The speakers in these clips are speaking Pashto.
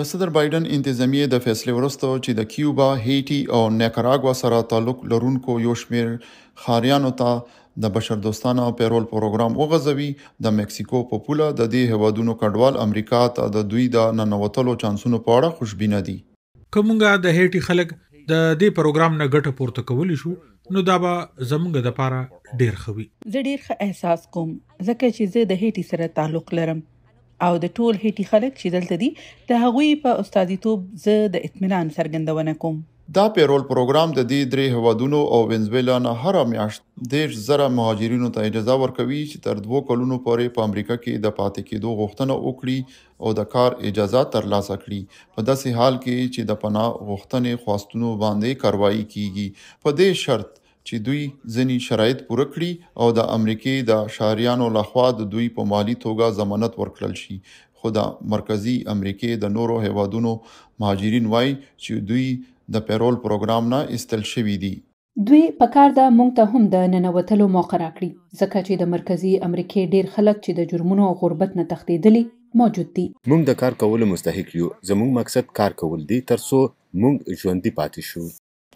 د صدر بایدن انتظامیه د فیصله ورسته چې د کیوبا، هېټي او نیکاراګوا سره تعلق لرونکو یو شمیر خاریانو ته د بشردوستانه پیرول پروګرام وغځوي د مکسیکو په پوله د دې هوادونو کډوال امریکا ته د دوی د ننوتلو چانسونو په اړه خوشبينه دي کومګه د هېټي خلک د دې پروګرام نه ګټه پورته کولی شو نو دا به زمونږ د پاره ډیر خوي زه ډیر ښه احساس کوم ځکه چې زه د هېټي سره تعلق لرم او د ټول هېټي خلک چې دلته دي د هغوی په استادیتوب زه د اطمینان څرګندونه کوم دا پیرول پروګرام د دې درې هوادونو او وینزویلا نه هر میاشت دیش زره مهاجرینو ته اجازه ورکوي چې تر دوه کلونو پورې په امریکا کې د پاتې کېدو غوښتنه وکړي او د کار اجازه ترلاسه کړي په داسې حال کې چې د پناه غوښتنې خواستونو باندې کاروایی کیږي په دې شرط چې دوی ځنی شرایط پوره کړي او د امریکای د شهريانو لخوا د دوی په مالی توګه ضمانت ورکړل شي خو د مرکزی امریکای د نورو هیوادونو مهاجرین وای چې دوی د پیرول پروګرام نه استل شوی دي دوی په کار د مونږ ته هم د ننوتلو موقع راکړي ځکه چې د مرکزی امریکای ډیر خلک چې د جرمونو او غربت نه تښتېدلی موجود دي مونږ د کار کولو مستحق یو زموږ مقصد کار کول دي ترڅو مونږ ژوندۍ پاتې شو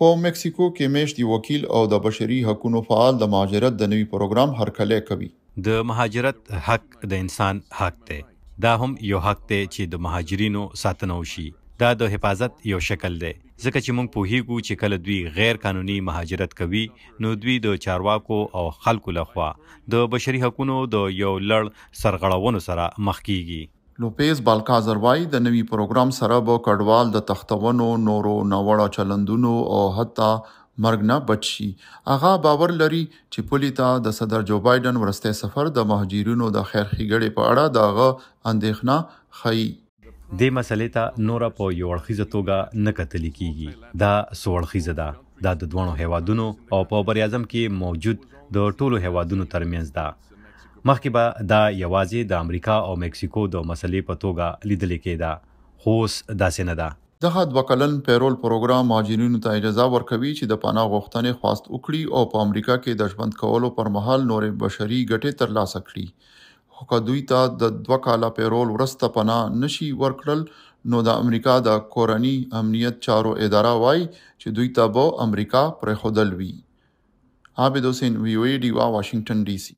په مکسیکو کې مېشت وکیل او د بشري حقوقو فعال د مهاجرت د نوي پروګرام هرکله کوي د مهاجرت حق د انسان حق دی دا هم یو حق دی چې د مهاجرینو ساتنه وشي دا د حفاظت یو شکل دی ځکه چې موږ په هیګو چې کله دوی غیر قانوني مهاجرت کوي نو دوی د چارواکو او خلکو لخوا د بشري حقوقو د یو لړ سرغړونو سره مخ کیږي لوپیز بالکازروای د نوي پروګرام سره به کډوال د تختونو نورو نوړو چلندونو او حتی مرګ نه بچي اغا باور لري چې پولیتا د صدر جو بایدن ورسته سفر د مهاجرینو د خیرخیګړې په اړه دغه اندېښنه خي د مسلې ته نور په یو اړخیزه توګه نه کتل کیږي دا سوړخیزه ده دا د دوه هوادونو او په بر اعظم کې موجود د ټولو هوادونو ترمنځ ده مخکې به دا یوازې د امریکا او مکسیکو د مسلې په توګه لیدل کېده خو اوس داسې نه ده دا. دغه د وکلن پیرول پروګرام مهاجرینو ته اجازه ورکوي چې د پناه غوښتنې خواست وکړي او په امریکا کې د ژوند کولو پر مهال نورې بشري ګټې ترلاسه کړي خو دوی ته د دوه کاله پیرول ورسته پناه نشي ورکړل نو د امریکا د کورنی امنیت چارو اداره وایي چې دوی ته به امریکا پرې خودل وي عابد حسین وی وی ډی وا واشنگټن ډي سي